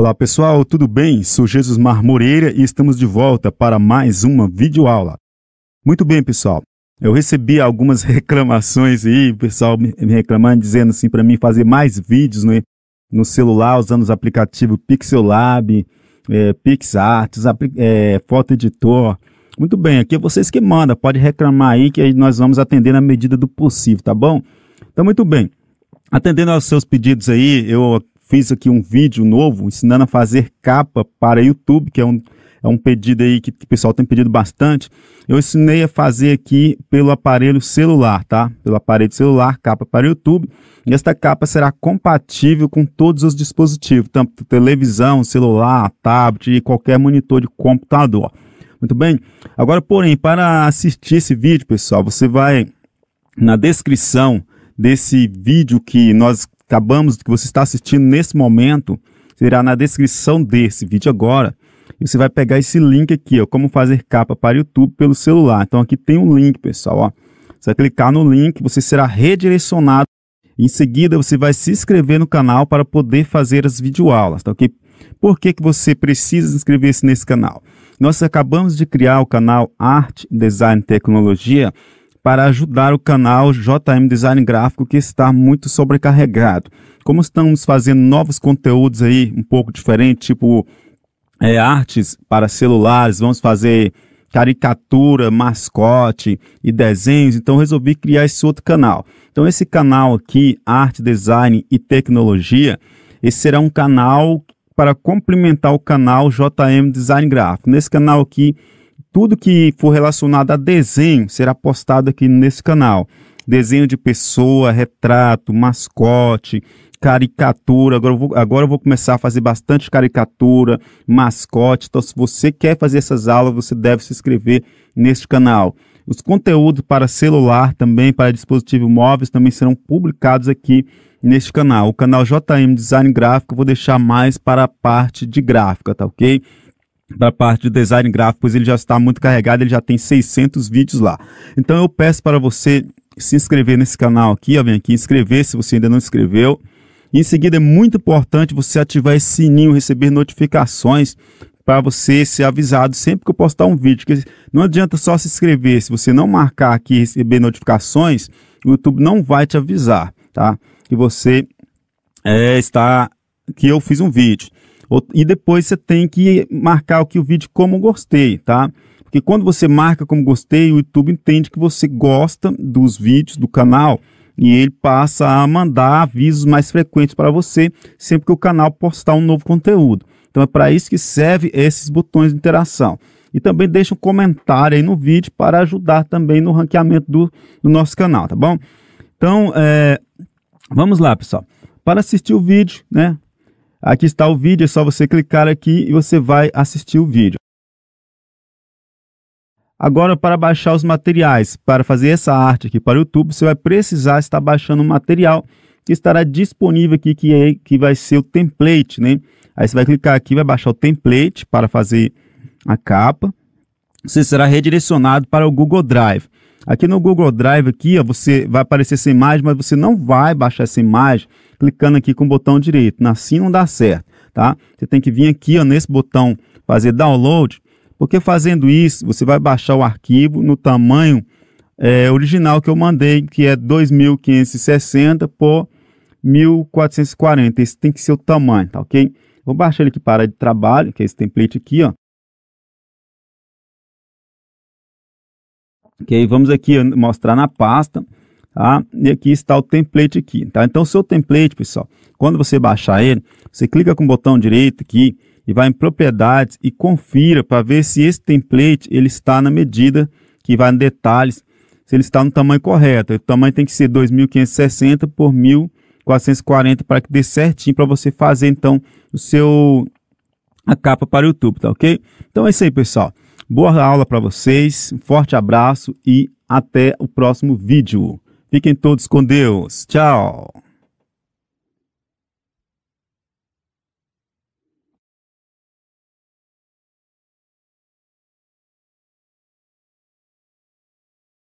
Olá pessoal, tudo bem? Sou Jesus Mar Moreira e estamos de volta para mais uma videoaula. Muito bem, pessoal. Eu recebi algumas reclamações aí, o pessoal me reclamando, dizendo assim para mim fazer mais vídeos né, no celular usando os aplicativos Pixelab, é, PixArts, é, Foto Editor. Muito bem, aqui é vocês que mandam, pode reclamar aí que nós vamos atender na medida do possível, tá bom? Então, muito bem. Atendendo aos seus pedidos aí, eu fiz aqui um vídeo novo ensinando a fazer capa para YouTube, que é um, é um pedido aí que o pessoal tem pedido bastante. Eu ensinei a fazer aqui pelo aparelho celular, tá? Pelo aparelho celular, capa para YouTube. E esta capa será compatível com todos os dispositivos, tanto televisão, celular, tablet e qualquer monitor de computador. Muito bem? Agora, porém, para assistir esse vídeo, pessoal, você vai na descrição desse vídeo que nós acabamos, que você está assistindo nesse momento, será na descrição desse vídeo agora. E você vai pegar esse link aqui, ó, como fazer capa para YouTube pelo celular. Então aqui tem um link, pessoal, ó. Você vai clicar no link, você será redirecionado. Em seguida, você vai se inscrever no canal para poder fazer as videoaulas, tá ok? Por que, que você precisa inscrever-se nesse canal? Nós acabamos de criar o canal Arte, Design e Tecnologia para ajudar o canal JM Design Gráfico que está muito sobrecarregado. Como estamos fazendo novos conteúdos aí um pouco diferente, tipo é, artes para celulares, vamos fazer caricatura, mascote e desenhos, então resolvi criar esse outro canal. Então esse canal aqui, Arte, Design e Tecnologia, esse será um canal para complementar o canal JM Design Gráfico. Nesse canal aqui tudo que for relacionado a desenho será postado aqui nesse canal. Desenho de pessoa, retrato, mascote, caricatura. Agora eu, vou, agora eu vou começar a fazer bastante caricatura, mascote. Então, se você quer fazer essas aulas, você deve se inscrever neste canal. Os conteúdos para celular também, para dispositivos móveis, também serão publicados aqui neste canal. O canal JM Design Gráfico eu vou deixar mais para a parte de gráfica, tá ok? da parte de design gráfico, pois ele já está muito carregado, ele já tem 600 vídeos lá. Então eu peço para você se inscrever nesse canal aqui, ó, vem aqui inscrever se você ainda não inscreveu. Em seguida é muito importante você ativar esse sininho, receber notificações para você ser avisado sempre que eu postar um vídeo. Porque não adianta só se inscrever, se você não marcar aqui e receber notificações, o YouTube não vai te avisar, tá? Que você é, está que eu fiz um vídeo. E depois você tem que marcar aqui o vídeo como gostei, tá? Porque quando você marca como gostei, o YouTube entende que você gosta dos vídeos do canal e ele passa a mandar avisos mais frequentes para você sempre que o canal postar um novo conteúdo. Então é para isso que serve esses botões de interação. E também deixa um comentário aí no vídeo para ajudar também no ranqueamento do, do nosso canal, tá bom? Então, é, vamos lá, pessoal. Para assistir o vídeo, né? Aqui está o vídeo, é só você clicar aqui e você vai assistir o vídeo. Agora, para baixar os materiais, para fazer essa arte aqui para o YouTube, você vai precisar estar baixando o material que estará disponível aqui, que, é, que vai ser o template, né? Aí você vai clicar aqui, vai baixar o template para fazer a capa. Você será redirecionado para o Google Drive. Aqui no Google Drive aqui, ó, você vai aparecer essa imagem, mas você não vai baixar essa imagem clicando aqui com o botão direito. Assim não dá certo, tá? Você tem que vir aqui, ó, nesse botão fazer download, porque fazendo isso, você vai baixar o arquivo no tamanho é, original que eu mandei, que é 2560 por 1440. Esse tem que ser o tamanho, tá OK? Vou baixar ele aqui para de trabalho, que é esse template aqui, ó. Que aí vamos aqui mostrar na pasta, tá? E aqui está o template aqui, tá? Então, o seu template, pessoal, quando você baixar ele, você clica com o botão direito aqui e vai em propriedades e confira para ver se esse template ele está na medida que vai em detalhes, se ele está no tamanho correto. O tamanho tem que ser 2560 por 1440 para que dê certinho para você fazer então o seu a capa para o YouTube, tá ok? Então é isso aí, pessoal. Boa aula para vocês, um forte abraço e até o próximo vídeo. Fiquem todos com Deus. Tchau!